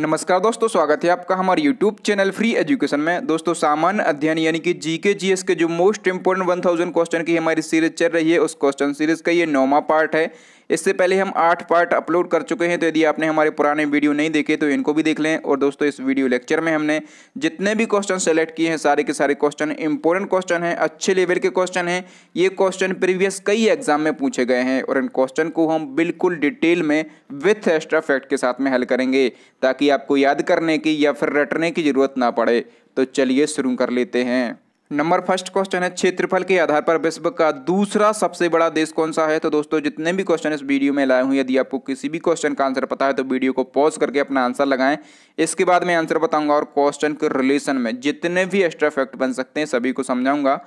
नमस्कार दोस्तों स्वागत है आपका हमारे यूट्यूब चैनल फ्री एजुकेशन में दोस्तों सामान्य अध्ययन यानी कि जीके जीएस के जो मोस्ट वन 1000 क्वेश्चन की हमारी सीरीज चल रही है उस क्वेश्चन सीरीज का ये नौवा पार्ट है इससे पहले हम आठ पार्ट अपलोड कर चुके हैं तो यदि आपने हमारे पुराने वीडियो नहीं देखे तो इनको भी देख लें और दोस्तों इस वीडियो लेक्चर में हमने जितने भी क्वेश्चन सेलेक्ट किए हैं सारे के सारे क्वेश्चन इंपॉर्टेंट क्वेश्चन हैं अच्छे लेवल के क्वेश्चन हैं ये क्वेश्चन प्रीवियस कई एग्जाम में पूछे गए हैं और इन क्वेश्चन को हम बिल्कुल डिटेल में विथ एक्स्ट्रा फैक्ट के साथ में हल करेंगे ताकि आपको याद करने की या फिर रटने की ज़रूरत ना पड़े तो चलिए शुरू कर लेते हैं नंबर फर्स्ट क्वेश्चन है क्षेत्रफल के आधार पर विश्व का दूसरा सबसे बड़ा देश कौन सा है तो दोस्तों जितने भी क्वेश्चन इस वीडियो में लाए हूँ यदि आपको किसी भी क्वेश्चन का आंसर पता है तो वीडियो को पॉज करके अपना आंसर लगाएं इसके बाद मैं आंसर बताऊंगा और क्वेश्चन के रिलेशन में जितने भी एक्स्ट्रा फैक्ट बन सकते हैं सभी को समझाऊंगा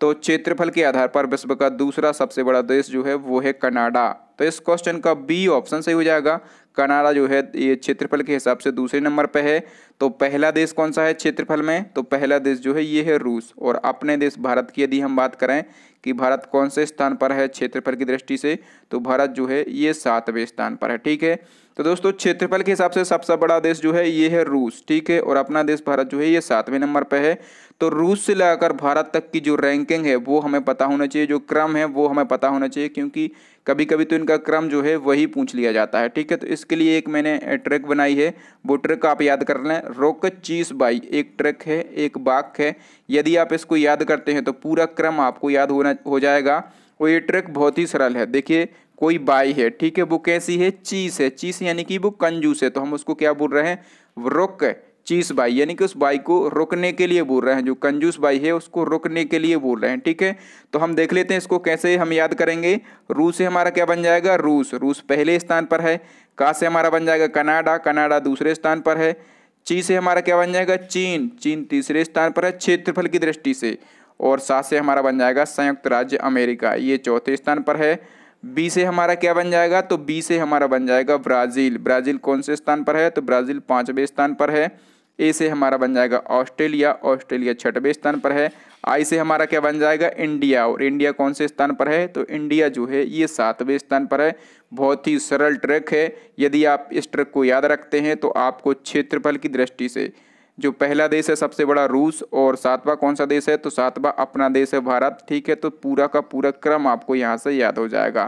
तो क्षेत्रफल के आधार पर विश्व का दूसरा सबसे बड़ा देश जो है वो है कनाडा तो इस क्वेश्चन का बी ऑप्शन सही हो जाएगा कनाडा जो है ये क्षेत्रफल के हिसाब से दूसरे नंबर पर है तो पहला देश कौन सा है क्षेत्रफल में तो पहला देश जो है ये है रूस और अपने देश भारत की यदि हम बात करें कि भारत कौन से स्थान पर है क्षेत्रफल की दृष्टि से तो भारत जो है ये सातवें स्थान पर है ठीक है तो दोस्तों क्षेत्रफल के हिसाब से सबसे बड़ा देश जो है ये है रूस ठीक है और अपना देश भारत जो है ये सातवें नंबर पर है तो रूस से लगाकर भारत तक की जो रैंकिंग है वो हमें पता होना चाहिए जो क्रम है वो हमें पता होना चाहिए क्योंकि कभी कभी तो इनका क्रम जो है वही पूछ लिया जाता है ठीक है तो इसके लिए एक मैंने ट्रैक बनाई है वो ट्रैक आप याद कर लें रोक चीस बाई एक ट्रैक है एक बाक है यदि आप इसको याद करते हैं तो पूरा क्रम आपको याद होना हो जाएगा और ये ट्रिक बहुत ही सरल है देखिए कोई बाई है ठीक है वो कैसी है चीस है चीस यानी कि वो कंजूस है तो हम उसको क्या बोल रहे हैं रुक चीस बाई यानी कि उस बाई को रोकने के लिए बोल रहे हैं जो कंजूस बाई है उसको रोकने के लिए बोल रहे हैं ठीक है तो हम देख लेते हैं इसको कैसे हम याद करेंगे रूस से हमारा क्या बन जाएगा रूस रूस पहले स्थान पर है का से हमारा बन जाएगा कनाडा कनाडा दूसरे स्थान पर है ची से हमारा क्या बन जाएगा चीन चीन तीसरे स्थान पर है क्षेत्रफल की दृष्टि से और सात से हमारा बन जाएगा संयुक्त राज्य अमेरिका ये चौथे स्थान पर है बी से हमारा क्या बन जाएगा तो बी से हमारा बन जाएगा ब्राज़ील ब्राज़ील कौन से स्थान पर है तो ब्राज़ील पाँचवें स्थान पर है ए से हमारा बन जाएगा ऑस्ट्रेलिया ऑस्ट्रेलिया छठवें स्थान पर है आई से हमारा क्या बन जाएगा इंडिया और इंडिया कौन से स्थान पर है तो इंडिया जो है ये सातवें स्थान पर है बहुत ही सरल ट्रैक है यदि आप इस ट्रैक को याद रखते हैं तो आपको क्षेत्रफल की दृष्टि से जो पहला देश है सबसे बड़ा रूस और सातवां कौन सा देश है तो सातवां अपना देश है भारत ठीक है तो पूरा का पूरा क्रम आपको यहाँ से याद हो जाएगा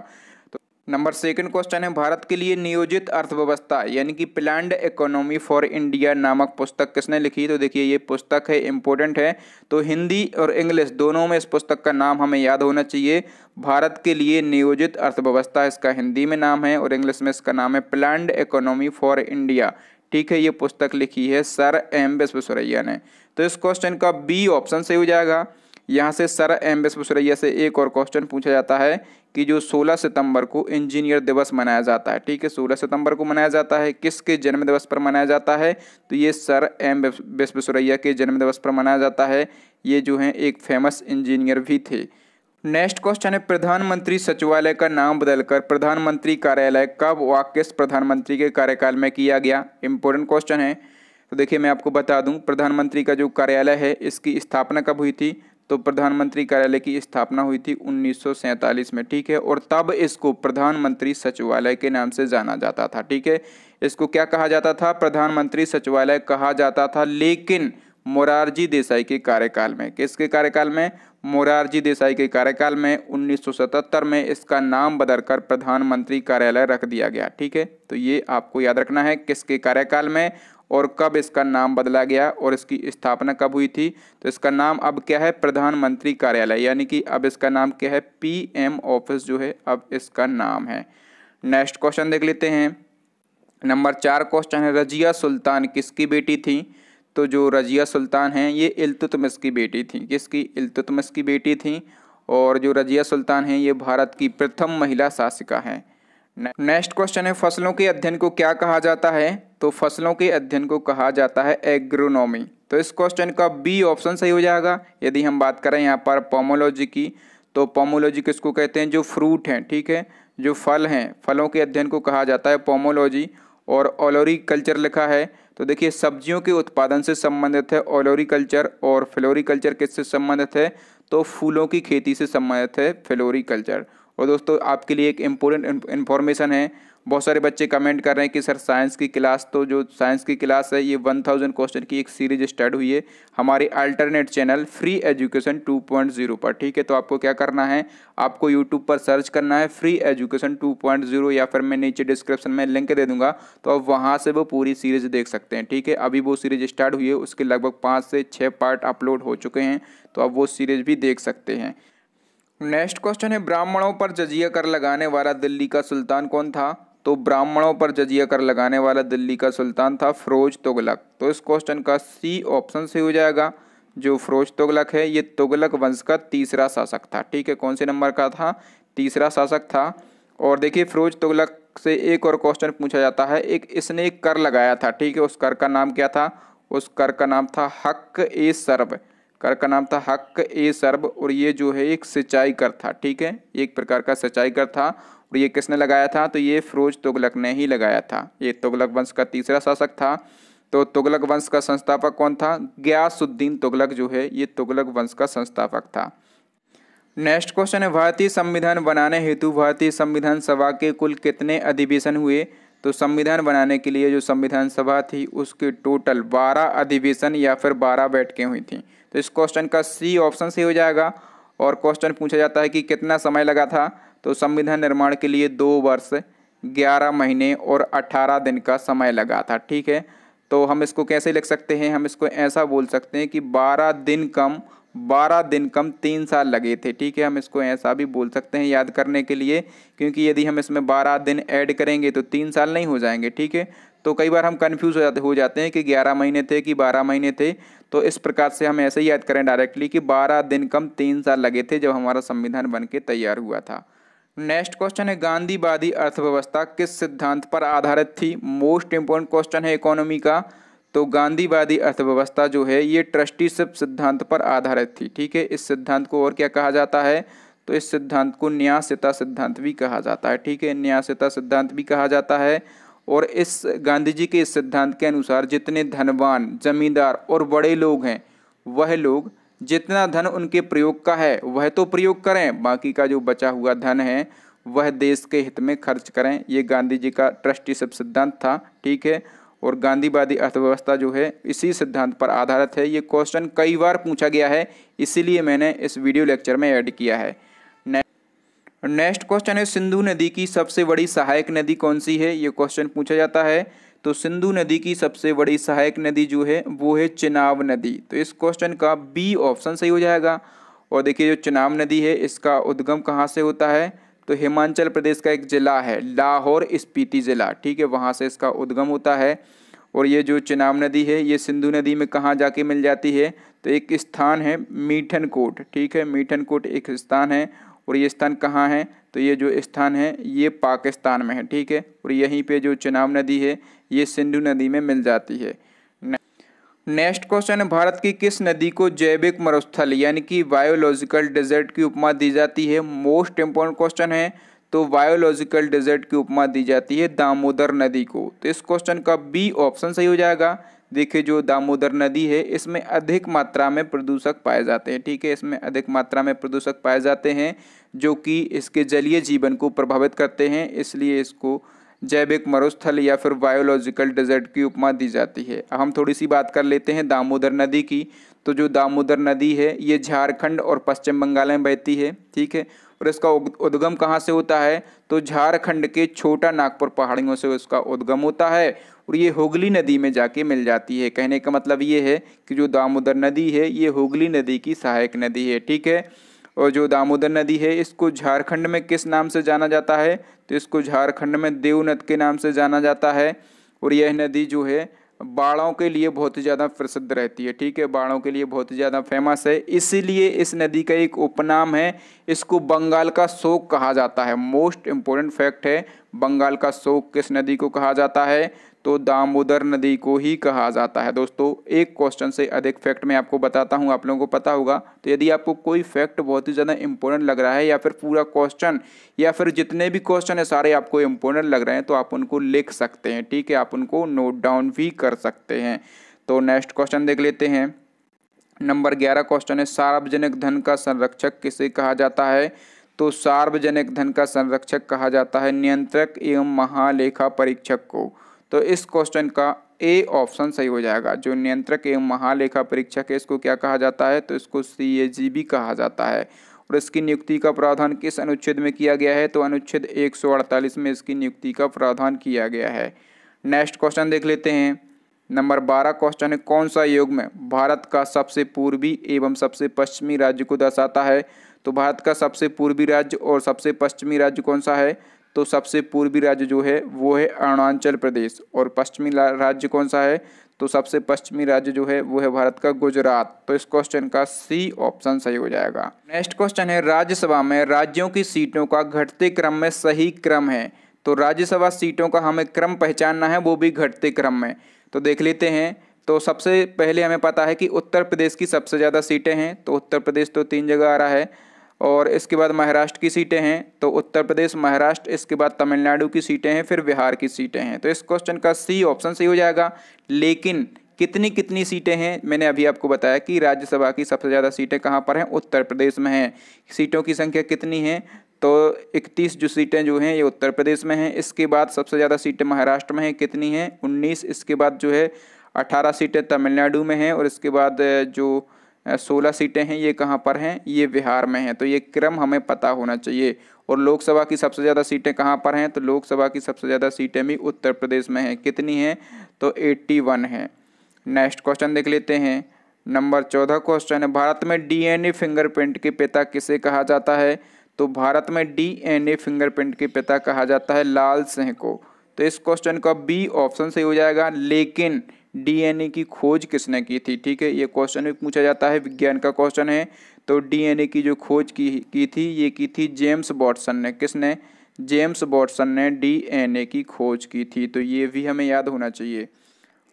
तो नंबर सेकंड क्वेश्चन है भारत के लिए नियोजित अर्थव्यवस्था यानी कि प्लान्ड इकोनॉमी फॉर इंडिया नामक पुस्तक किसने लिखी तो देखिए ये पुस्तक है इम्पोर्टेंट है तो हिंदी और इंग्लिश दोनों में इस पुस्तक का नाम हमें याद होना चाहिए भारत के लिए नियोजित अर्थव्यवस्था इसका हिंदी में नाम है और इंग्लिश में इसका नाम है प्लान्ड इकोनॉमी फॉर इंडिया ठीक है ये पुस्तक लिखी है सर एम विश्वेश्वरैया ने तो इस क्वेश्चन का बी ऑप्शन सही हो जाएगा यहाँ से सर एम विश्वेश्वरैया से एक और क्वेश्चन पूछा जाता है कि जो 16 सितंबर को इंजीनियर दिवस मनाया जाता है ठीक है 16 सितंबर को मनाया जाता है किसके जन्म दिवस पर मनाया जाता है तो ये सर एम विश्वेश्वरैया के जन्म दिवस पर मनाया जाता है ये जो हैं एक फेमस इंजीनियर भी थे नेक्स्ट क्वेश्चन है प्रधानमंत्री सचिवालय का नाम बदलकर प्रधानमंत्री कार्यालय कब व किस प्रधानमंत्री के कार्यकाल में किया गया इंपॉर्टेंट क्वेश्चन है तो देखिए मैं आपको बता दूं प्रधानमंत्री का जो कार्यालय है इसकी स्थापना कब हुई थी तो प्रधानमंत्री कार्यालय की स्थापना हुई थी उन्नीस में ठीक है और तब इसको प्रधानमंत्री सचिवालय के नाम से जाना जाता था ठीक है इसको क्या कहा जाता था प्रधानमंत्री सचिवालय कहा जाता था लेकिन मोरारजी देसाई के कार्यकाल में किसके कार्यकाल में मोरारजी देसाई के कार्यकाल में 1977 में इसका नाम बदलकर प्रधानमंत्री कार्यालय रख दिया गया ठीक है तो ये आपको याद रखना है किसके कार्यकाल में और कब इसका नाम बदला गया और इसकी स्थापना कब हुई थी तो इसका नाम अब क्या है प्रधानमंत्री कार्यालय यानी कि अब इसका नाम क्या है पी ऑफिस जो है अब इसका नाम है नेक्स्ट क्वेश्चन देख लेते हैं नंबर चार क्वेश्चन है रजिया सुल्तान किसकी बेटी थी तो जो रजिया सुल्तान हैं ये इल्तुतमिस की बेटी थी किसकी इल्तुतमिस की बेटी थी और जो रजिया सुल्तान हैं ये भारत की प्रथम महिला शासिका हैं नेक्स्ट क्वेश्चन है फसलों के अध्ययन को क्या कहा जाता है तो फसलों के अध्ययन को कहा जाता है एग्रोनॉमी तो इस क्वेश्चन का बी ऑप्शन सही हो जाएगा यदि हम बात करें यहाँ पर पोमोलॉजी की तो पोमोलॉजी किसको कहते हैं जो फ्रूट हैं ठीक है जो फल हैं फलों के अध्ययन को कहा जाता है पोमोलॉजी और ओलोरी कल्चर लिखा है तो देखिए सब्जियों के उत्पादन से संबंधित है ओलोरिकल्चर और फ्लोरिकल्चर किससे संबंधित है तो फूलों की खेती से संबंधित है फ्लोरिकल्चर और दोस्तों आपके लिए एक इम्पोर्टेंट इन्फॉर्मेशन है बहुत सारे बच्चे कमेंट कर रहे हैं कि सर साइंस की क्लास तो जो साइंस की क्लास है ये वन थाउजेंड क्वेश्चन की एक सीरीज स्टार्ट हुई है हमारे alternate channel free education two point zero पर ठीक है तो आपको क्या करना है आपको यूट्यूब पर सर्च करना है free education two point zero या फिर मैं नीचे डिस्क्रिप्शन में लिंक दे दूंगा तो आप वहाँ से वो पूरी सीरीज देख सकते हैं ठीक है अभी वो सीरीज स्टार्ट हुई है उसके लगभग पाँच से छः पार्ट अपलोड हो चुके हैं तो आप वो सीरीज भी देख सकते हैं नेक्स्ट क्वेश्चन है ब्राह्मणों पर जजिया कर लगाने वाला दिल्ली का सुल्तान कौन था तो ब्राह्मणों पर जजिया कर लगाने वाला दिल्ली का सुल्तान था फिरोज तुगलक तो इस क्वेश्चन का सी ऑप्शन से हो जाएगा जो फिरोज तुगलक है ये तुगलक वंश का तीसरा शासक था ठीक है कौन से नंबर का था तीसरा शासक था और देखिए फिरोज तुगलक से एक और क्वेश्चन पूछा जाता है एक इसने एक कर लगाया था ठीक है उस कर का नाम क्या था उस कर का नाम था हक ए सर्ब कर का नाम था हक ए सर्ब और ये जो है एक सिंचाई कर था ठीक है एक प्रकार का सिंचाई कर था और ये किसने लगाया था तो ये फ़िरोज़ तुगलक ने ही लगाया था ये तुगलक वंश का तीसरा शासक था तो तुगलक वंश का संस्थापक कौन था ग्यासुद्दीन तुगलक जो है ये तुगलक वंश का संस्थापक था नेक्स्ट क्वेश्चन है भारतीय संविधान बनाने हेतु भारतीय संविधान सभा के कुल कितने अधिवेशन हुए तो संविधान बनाने के लिए जो संविधान सभा थी उसके टोटल बारह अधिवेशन या फिर बारह बैठकें हुई थी तो इस क्वेश्चन का सी ऑप्शन सही हो जाएगा और क्वेश्चन पूछा जाता है कि कितना समय लगा था तो संविधान निर्माण के लिए दो वर्ष ग्यारह महीने और अठारह दिन का समय लगा था ठीक है तो हम इसको कैसे लिख सकते हैं हम इसको ऐसा बोल सकते हैं कि बारह दिन कम बारह दिन कम तीन साल लगे थे ठीक है हम इसको ऐसा भी बोल सकते हैं याद करने के लिए क्योंकि यदि हम इसमें बारह दिन ऐड करेंगे तो तीन साल नहीं हो जाएंगे ठीक है तो कई बार हम कन्फ्यूज हो जाते हो जाते हैं कि ग्यारह महीने थे कि बारह महीने थे तो इस प्रकार से हम ऐसे ही याद करें डायरेक्टली कि बारह दिन कम तीन साल लगे थे जब हमारा संविधान बन के तैयार हुआ था नेक्स्ट क्वेश्चन है गांधीवादी अर्थव्यवस्था किस सिद्धांत पर आधारित थी मोस्ट इंपॉर्टेंट क्वेश्चन है इकोनॉमी का तो गांधीवादी अर्थव्यवस्था जो है ये ट्रस्टीशिप सिद्धांत पर आधारित थी ठीक है इस सिद्धांत को और क्या कहा जाता है तो इस सिद्धांत को न्यासिता सिद्धांत भी कहा जाता है ठीक है न्यासिता सिद्धांत भी कहा जाता है और इस गांधी जी के इस सिद्धांत के अनुसार जितने धनवान जमींदार और बड़े लोग हैं वह लोग जितना धन उनके प्रयोग का है वह तो प्रयोग करें बाकी का जो बचा हुआ धन है वह देश के हित में खर्च करें ये गांधी जी का ट्रस्टी सब सिद्धांत था ठीक है और गांधीवादी अर्थव्यवस्था जो है इसी सिद्धांत पर आधारित है ये क्वेश्चन कई बार पूछा गया है इसीलिए मैंने इस वीडियो लेक्चर में ऐड किया है नेक्स्ट क्वेश्चन है सिंधु नदी की सबसे बड़ी सहायक नदी कौन सी है ये क्वेश्चन पूछा जाता है तो सिंधु नदी की सबसे बड़ी सहायक नदी जो है वो है चिनाव नदी तो इस क्वेश्चन का बी ऑप्शन सही हो जाएगा और देखिए जो चिनाव नदी है इसका उद्गम कहाँ से होता है तो हिमाचल प्रदेश का एक ज़िला है लाहौर स्पीति ज़िला ठीक है वहाँ से इसका उद्गम होता है और ये जो चिनाव नदी है ये सिंधु नदी में कहाँ जाके मिल जाती है तो एक स्थान है मीठन ठीक है मीठन एक स्थान है और ये स्थान कहाँ है तो ये जो स्थान है ये पाकिस्तान में है ठीक है और यहीं पे जो चुनाव नदी है ये सिंधु नदी में मिल जाती है नेक्स्ट क्वेश्चन है भारत की किस नदी को जैविक मरुस्थल यानी कि बायोलॉजिकल डिजर्ट की उपमा दी जाती है मोस्ट इम्पोर्टेंट क्वेश्चन है तो बायोलॉजिकल डिजर्ट की उपमा दी जाती है दामोदर नदी को तो इस क्वेश्चन का बी ऑप्शन सही हो जाएगा देखिए जो दामोदर नदी है इसमें अधिक मात्रा में प्रदूषक पाए जाते हैं ठीक है इसमें अधिक मात्रा में प्रदूषक पाए जाते हैं जो कि इसके जलीय जीवन को प्रभावित करते हैं इसलिए इसको जैविक मरुस्थल या फिर बायोलॉजिकल डिजर्ट की उपमा दी जाती है अब हम थोड़ी सी बात कर लेते हैं दामोदर नदी की तो जो दामोदर नदी है ये झारखंड और पश्चिम बंगाल में बहती है ठीक है और इसका उद्गम कहाँ से होता है तो झारखंड के छोटा नागपुर पहाड़ियों से इसका उद्गम होता है और ये होगली नदी में जाके मिल जाती है कहने का मतलब ये है कि जो दामोदर नदी है ये होगली नदी की सहायक नदी है ठीक है और जो दामोदर नदी है इसको झारखंड में किस नाम से जाना जाता है तो इसको झारखंड में देवनद के नाम से जाना जाता है और यह नदी जो है बाड़ों के लिए बहुत ही ज़्यादा प्रसिद्ध रहती है ठीक है बाड़ों के लिए बहुत ही ज़्यादा फेमस है इसीलिए इस नदी का एक उपनाम है इसको बंगाल का शोक कहा जाता है मोस्ट इम्पोर्टेंट फैक्ट है बंगाल का शोक किस नदी को कहा जाता है तो दामोदर नदी को ही कहा जाता है दोस्तों एक क्वेश्चन से अधिक फैक्ट मैं आपको बताता हूँ आप लोगों को पता होगा तो यदि आपको कोई फैक्ट बहुत ही ज़्यादा इंपॉर्टेंट लग रहा है या फिर पूरा क्वेश्चन या फिर जितने भी क्वेश्चन है सारे आपको इंपॉर्टेंट लग रहे हैं तो आप उनको लिख सकते हैं ठीक है आप उनको नोट डाउन भी कर सकते हैं तो नेक्स्ट क्वेश्चन देख लेते हैं नंबर ग्यारह क्वेश्चन है सार्वजनिक धन का संरक्षक किसे कहा जाता है तो सार्वजनिक धन का संरक्षक कहा जाता है नियंत्रक एवं महालेखा परीक्षक को तो इस क्वेश्चन का ए ऑप्शन सही हो जाएगा जो नियंत्रक एवं महालेखा परीक्षक है इसको क्या कहा जाता है तो इसको सी ए जी कहा जाता है और इसकी नियुक्ति का प्रावधान किस अनुच्छेद में किया गया है तो अनुच्छेद 148 में इसकी नियुक्ति का प्रावधान किया गया है नेक्स्ट क्वेश्चन देख लेते हैं नंबर बारह क्वेश्चन है कौन सा योग में भारत का सबसे पूर्वी एवं सबसे पश्चिमी राज्य को दर्शाता है तो भारत का सबसे पूर्वी राज्य और सबसे पश्चिमी राज्य कौन सा है तो सबसे पूर्वी राज्य जो है वो है अरुणाचल प्रदेश और पश्चिमी राज्य कौन सा है तो सबसे पश्चिमी राज्य जो है वो है भारत का गुजरात तो इस क्वेश्चन का सी ऑप्शन सही हो जाएगा नेक्स्ट क्वेश्चन है राज्यसभा में राज्यों की सीटों का घटते क्रम में सही क्रम है तो राज्यसभा सीटों का हमें क्रम पहचानना है वो भी घटते क्रम में तो देख लेते हैं तो सबसे पहले हमें पता है कि उत्तर प्रदेश की सबसे ज़्यादा सीटें हैं तो उत्तर प्रदेश तो तीन जगह आ रहा है और इसके बाद महाराष्ट्र की सीटें हैं तो उत्तर प्रदेश महाराष्ट्र इसके बाद तमिलनाडु की सीटें हैं फिर बिहार की सीटें हैं तो इस क्वेश्चन का सी ऑप्शन सही हो जाएगा लेकिन कितनी कितनी सीटें हैं मैंने अभी आपको बताया कि राज्यसभा की सबसे ज़्यादा सीटें कहाँ पर हैं उत्तर प्रदेश में हैं सीटों की संख्या कितनी है तो इकतीस जो सीटें जो हैं ये उत्तर प्रदेश में हैं इसके बाद सबसे ज़्यादा सीटें महाराष्ट्र में हैं कितनी हैं उन्नीस इसके बाद जो है अठारह सीटें तमिलनाडु में हैं और इसके बाद जो सोलह सीटें हैं ये कहाँ पर हैं ये बिहार में हैं तो ये क्रम हमें पता होना चाहिए और लोकसभा की सबसे ज़्यादा सीटें कहाँ पर हैं तो लोकसभा की सबसे ज़्यादा सीटें भी उत्तर प्रदेश में हैं कितनी हैं तो एट्टी वन है नेक्स्ट क्वेश्चन देख लेते हैं नंबर चौदह क्वेश्चन है भारत में ए फिंगरप्रिंट के पिता किसे कहा जाता है तो भारत में ए फिंगरप्रिंट के पिता कहा जाता है लाल सिंह को तो इस क्वेश्चन का बी ऑप्शन सही हो जाएगा लेकिन डीएनए की खोज किसने की थी ठीक है ये क्वेश्चन भी पूछा जाता है विज्ञान का क्वेश्चन है तो डीएनए की जो खोज की की थी ये की थी जेम्स बॉटसन ने किसने जेम्स बॉटसन ने डीएनए की खोज की थी तो ये भी हमें याद होना चाहिए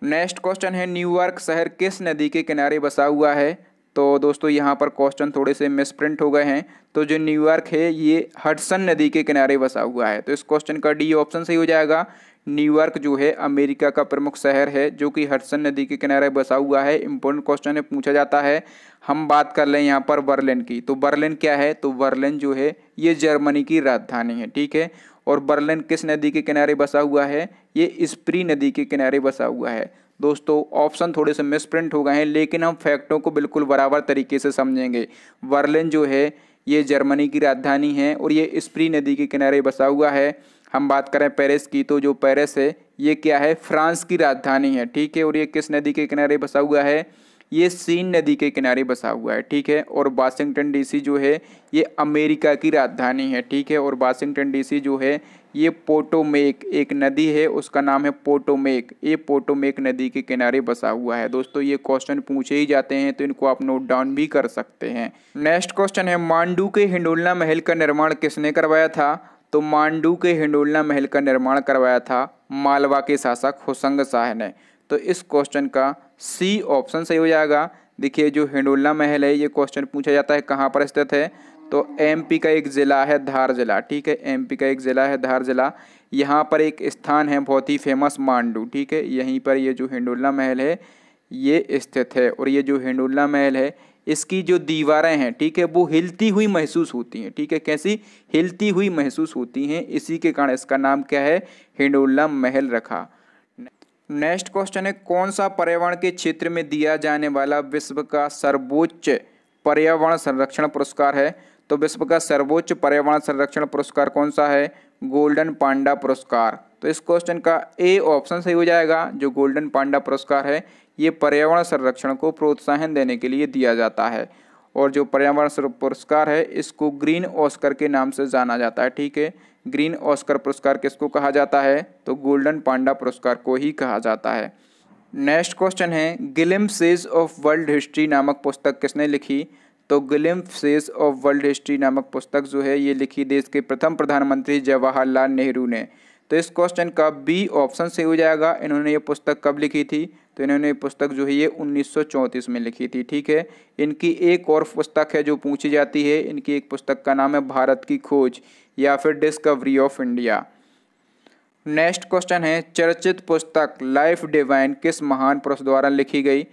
नेक्स्ट क्वेश्चन है न्यूयॉर्क शहर किस नदी के किनारे बसा हुआ है तो दोस्तों यहाँ पर क्वेश्चन थोड़े से मिसप्रिंट हो गए हैं तो जो न्यूयॉर्क है ये हडसन नदी के किनारे बसा हुआ है तो इस क्वेश्चन का डी ऑप्शन सही हो जाएगा न्यूयॉर्क जो है अमेरिका का प्रमुख शहर है जो कि हडसन नदी के किनारे बसा हुआ है इम्पोर्टेंट क्वेश्चन है पूछा जाता है हम बात कर लें यहाँ पर बर्लिन की तो बर्लिन क्या है तो बर्लिन जो है ये जर्मनी की राजधानी है ठीक है और बर्लिन किस नदी के किनारे बसा हुआ है ये स्प्री नदी के किनारे बसा हुआ है दोस्तों ऑप्शन थोड़े से मिसप्रिंट हो गए हैं लेकिन हम फैक्टों को बिल्कुल बराबर तरीके से समझेंगे वर्लिन जो है ये जर्मनी की राजधानी है और ये स्प्री नदी के किनारे बसा हुआ है हम बात करें पेरिस की तो जो पेरिस है ये क्या है फ्रांस की राजधानी है ठीक है और ये किस नदी के किनारे बसा हुआ है ये सीन नदी के किनारे बसा हुआ है ठीक है और वाशिंगटन डीसी जो है ये अमेरिका की राजधानी है ठीक है और वाशिंगटन डीसी जो है ये पोटोमेक एक नदी है उसका नाम है पोटोमेक ये पोटोमेक नदी के किनारे बसा हुआ है दोस्तों ये क्वेश्चन पूछे ही जाते हैं तो इनको आप नोट डाउन भी कर सकते हैं नेक्स्ट क्वेश्चन है मांडू के हिंडोलना महल का निर्माण किसने करवाया था तो मांडू के हिंडोलना महल का निर्माण करवाया था मालवा के शासक होसंग शाह ने तो इस क्वेश्चन का सी ऑप्शन सही हो जाएगा देखिए जो हिंडोलना महल है ये क्वेश्चन पूछा जाता है कहाँ पर स्थित है तो एमपी का एक ज़िला है धार ज़िला ठीक है एमपी का एक ज़िला है धार ज़िला यहाँ पर एक स्थान है बहुत ही फेमस मांडू ठीक है यहीं पर ये जो हिंडुल्ला महल है ये स्थित है और ये जो हिंडुल्ला महल है इसकी जो दीवारें हैं ठीक है वो हिलती हुई महसूस होती हैं ठीक है कैसी हिलती हुई महसूस होती हैं इसी के कारण इसका नाम क्या है हिंडुल्ला महल रखा नेक्स्ट क्वेश्चन है कौन सा पर्यावरण के क्षेत्र में दिया जाने वाला विश्व का सर्वोच्च पर्यावरण संरक्षण पुरस्कार है तो विश्व का सर्वोच्च पर्यावरण संरक्षण पुरस्कार कौन सा है गोल्डन पांडा पुरस्कार तो इस क्वेश्चन का ए ऑप्शन सही हो जाएगा जो गोल्डन पांडा पुरस्कार है ये पर्यावरण संरक्षण को प्रोत्साहन देने के लिए दिया जाता है और जो पर्यावरण पुरस्कार है इसको ग्रीन ऑस्कर के नाम से जाना जाता है ठीक है ग्रीन ऑस्कर पुरस्कार किसको कहा जाता है तो गोल्डन पांडा पुरस्कार को ही कहा जाता है नेक्स्ट क्वेश्चन है गिलिम्स ऑफ वर्ल्ड हिस्ट्री नामक पुस्तक किसने लिखी तो ग्लिम्फसेस ऑफ वर्ल्ड हिस्ट्री नामक पुस्तक जो है ये लिखी देश के प्रथम प्रधानमंत्री जवाहरलाल नेहरू ने तो इस क्वेश्चन का बी ऑप्शन से हो जाएगा इन्होंने ये पुस्तक कब लिखी थी तो इन्होंने पुस्तक जो है ये 1934 में लिखी थी ठीक है इनकी एक और पुस्तक है जो पूछी जाती है इनकी एक पुस्तक का नाम है भारत की खोज या फिर discovery of India next question है चर्चित पुस्तक लाइफ डिवाइन किस महान पुरुष द्वारा लिखी गई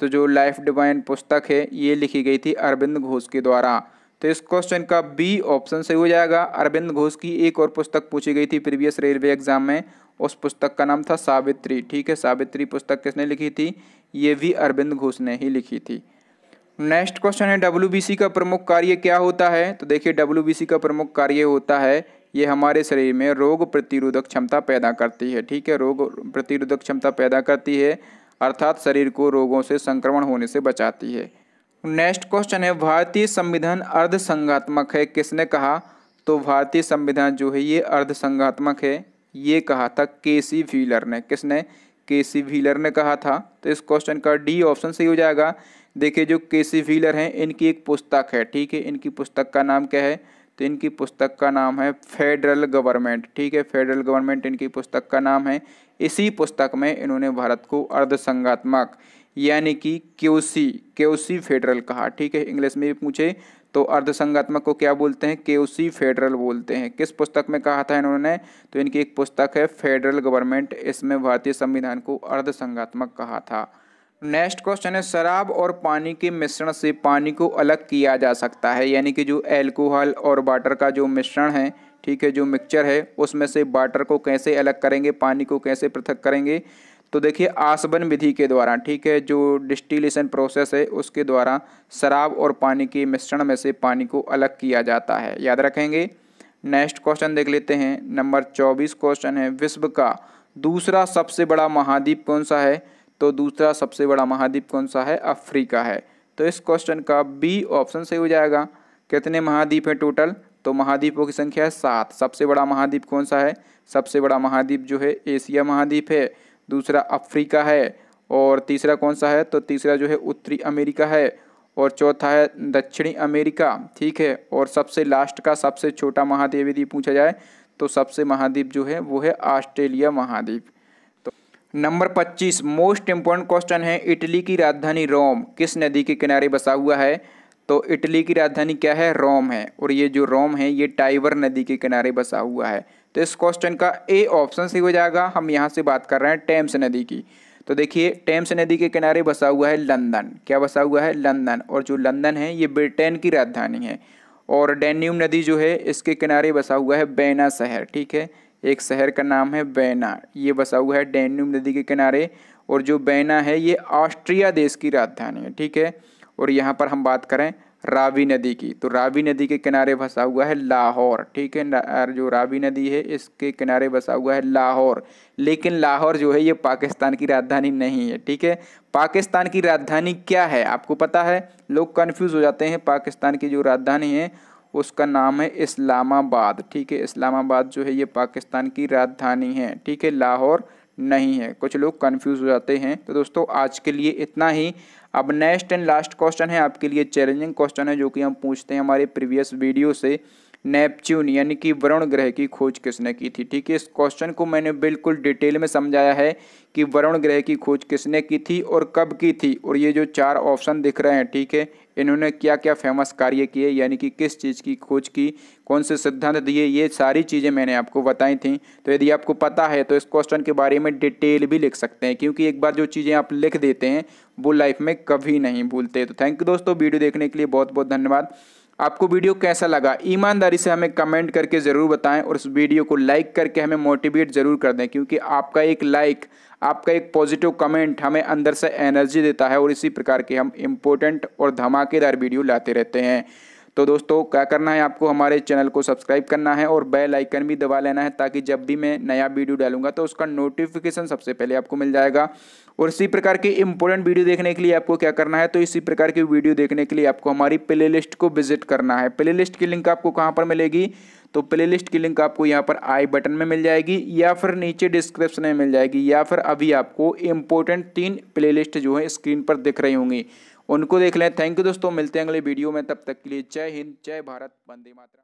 तो जो लाइफ डिवाइन पुस्तक है ये लिखी गई थी अरविंद घोष के द्वारा तो इस क्वेश्चन का बी ऑप्शन सही हो जाएगा अरविंद घोष की एक और पुस्तक पूछी गई थी प्रीवियस रेलवे एग्जाम में उस पुस्तक का नाम था सावित्री ठीक है सावित्री पुस्तक किसने लिखी थी ये भी अरविंद घोष ने ही लिखी थी नेक्स्ट क्वेश्चन है डब्ल्यू का प्रमुख कार्य क्या होता है तो देखिए डब्ल्यू का प्रमुख कार्य होता है ये हमारे शरीर में रोग प्रतिरोधक क्षमता पैदा करती है ठीक है रोग प्रतिरोधक क्षमता पैदा करती है अर्थात शरीर को रोगों से संक्रमण होने से बचाती है नेक्स्ट क्वेश्चन है भारतीय संविधान अर्धसंगात्मक है किसने कहा तो भारतीय संविधान जो है ये अर्धसंगात्मक है ये कहा था के सी व्हीलर ने किसने के सी व्हीलर ने कहा था तो इस क्वेश्चन का डी ऑप्शन सही हो जाएगा देखिए जो के सी व्हीलर हैं इनकी एक पुस्तक है ठीक है इनकी पुस्तक का नाम क्या है तो इनकी पुस्तक का नाम है फेडरल गवर्नमेंट ठीक है फेडरल गवर्नमेंट इनकी पुस्तक का नाम है इसी पुस्तक में इन्होंने भारत को अर्धसंगात्मक यानी कि केओसी केओसी फेडरल कहा ठीक है इंग्लिश में भी पूछे तो अर्धसंगात्मक को क्या बोलते हैं केओसी फेडरल बोलते हैं किस पुस्तक में कहा था इन्होंने तो इनकी एक पुस्तक है फेडरल गवर्नमेंट इसमें भारतीय संविधान को अर्धसंगात्मक कहा था नेक्स्ट क्वेश्चन है शराब और पानी के मिश्रण से पानी को अलग किया जा सकता है यानी कि जो एल्कोहल और वाटर का जो मिश्रण है ठीक है जो मिक्सचर है उसमें से वाटर को कैसे अलग करेंगे पानी को कैसे पृथक करेंगे तो देखिए आसबन विधि के द्वारा ठीक है जो डिस्टिलेशन प्रोसेस है उसके द्वारा शराब और पानी के मिश्रण में से पानी को अलग किया जाता है याद रखेंगे नेक्स्ट क्वेश्चन देख लेते हैं नंबर चौबीस क्वेश्चन है विश्व का दूसरा सबसे बड़ा महाद्वीप कौन सा है तो दूसरा सबसे बड़ा महाद्वीप कौन सा है अफ्रीका है तो इस क्वेश्चन का बी ऑप्शन सही हो जाएगा कितने महाद्वीप हैं टोटल तो महाद्वीपों की संख्या है सात सबसे बड़ा महाद्वीप कौन सा है सबसे बड़ा महाद्वीप जो है एशिया महाद्वीप है दूसरा अफ्रीका है और तीसरा कौन सा है तो तीसरा जो है उत्तरी अमेरिका है और चौथा है दक्षिणी अमेरिका ठीक है और सबसे लास्ट का सबसे छोटा महाद्वीप यदि पूछा जाए तो सबसे महाद्वीप जो है वो है ऑस्ट्रेलिया महाद्वीप नंबर 25 मोस्ट इम्पॉर्टेंट क्वेश्चन है इटली की राजधानी रोम किस नदी के किनारे बसा हुआ है तो इटली की राजधानी क्या है रोम है और ये जो रोम है ये टाइबर नदी के किनारे बसा हुआ है तो इस क्वेश्चन का ए ऑप्शन सही हो जाएगा हम यहाँ से बात कर रहे हैं टेम्स नदी की तो देखिए टेम्स नदी के किनारे बसा हुआ है लंदन क्या बसा हुआ है लंदन और जो लंदन है ये ब्रिटेन की राजधानी है और डेन्यूम नदी जो है इसके किनारे बसा हुआ है बैना शहर ठीक है एक शहर का नाम है बैना ये बसा हुआ है डेन्यूब नदी के किनारे और जो बैना है ये ऑस्ट्रिया देश की राजधानी है ठीक है और यहाँ पर हम बात करें रावी नदी की तो रावी नदी के किनारे बसा हुआ है लाहौर ठीक है जो रावी नदी है इसके किनारे बसा हुआ है लाहौर लेकिन लाहौर जो है ये पाकिस्तान की राजधानी नहीं है ठीक है पाकिस्तान की राजधानी क्या है आपको पता है लोग कन्फ्यूज़ हो जाते हैं पाकिस्तान की जो राजधानी है उसका नाम है इस्लामाबाद ठीक है इस्लामाबाद जो है ये पाकिस्तान की राजधानी है ठीक है लाहौर नहीं है कुछ लोग कन्फ्यूज हो जाते हैं तो दोस्तों आज के लिए इतना ही अब नेक्स्ट एंड लास्ट क्वेश्चन है आपके लिए चैलेंजिंग क्वेश्चन है जो कि हम पूछते हैं हमारे प्रीवियस वीडियो से नेपच्यून यानी कि वरुण ग्रह की खोज किसने की थी ठीक है इस क्वेश्चन को मैंने बिल्कुल डिटेल में समझाया है कि वरुण ग्रह की खोज किसने की थी और कब की थी और ये जो चार ऑप्शन दिख रहे हैं ठीक है इन्होंने क्या क्या फेमस कार्य किए यानी कि किस चीज़ की खोज की कौन से सिद्धांत दिए ये सारी चीज़ें मैंने आपको बताई थी तो यदि आपको पता है तो इस क्वेश्चन के बारे में डिटेल भी लिख सकते हैं क्योंकि एक बार जो चीज़ें आप लिख देते हैं वो लाइफ में कभी नहीं भूलते तो थैंक यू दोस्तों वीडियो देखने के लिए बहुत बहुत धन्यवाद आपको वीडियो कैसा लगा ईमानदारी से हमें कमेंट करके ज़रूर बताएं और उस वीडियो को लाइक करके हमें मोटिवेट ज़रूर कर दें क्योंकि आपका एक लाइक आपका एक पॉजिटिव कमेंट हमें अंदर से एनर्जी देता है और इसी प्रकार के हम इम्पोर्टेंट और धमाकेदार वीडियो लाते रहते हैं तो दोस्तों क्या करना है आपको हमारे चैनल को सब्सक्राइब करना है और बेल आइकन भी दबा लेना है ताकि जब भी मैं नया वीडियो डालूंगा तो उसका नोटिफिकेशन सबसे पहले आपको मिल जाएगा और इसी प्रकार की इंपॉर्टेंट वीडियो देखने के लिए आपको क्या करना है तो इसी प्रकार की वीडियो देखने के लिए आपको हमारी प्ले को विजिट करना है प्ले की लिंक आपको कहाँ पर मिलेगी तो प्लेलिस्ट की लिंक आपको यहाँ पर आई बटन में मिल जाएगी या फिर नीचे डिस्क्रिप्शन में मिल जाएगी या फिर अभी आपको इंपॉर्टेंट तीन प्लेलिस्ट जो है स्क्रीन पर दिख रही होंगी उनको देख लें थैंक यू दोस्तों मिलते हैं अगले वीडियो में तब तक के लिए जय हिंद जय भारत वंदे मातरम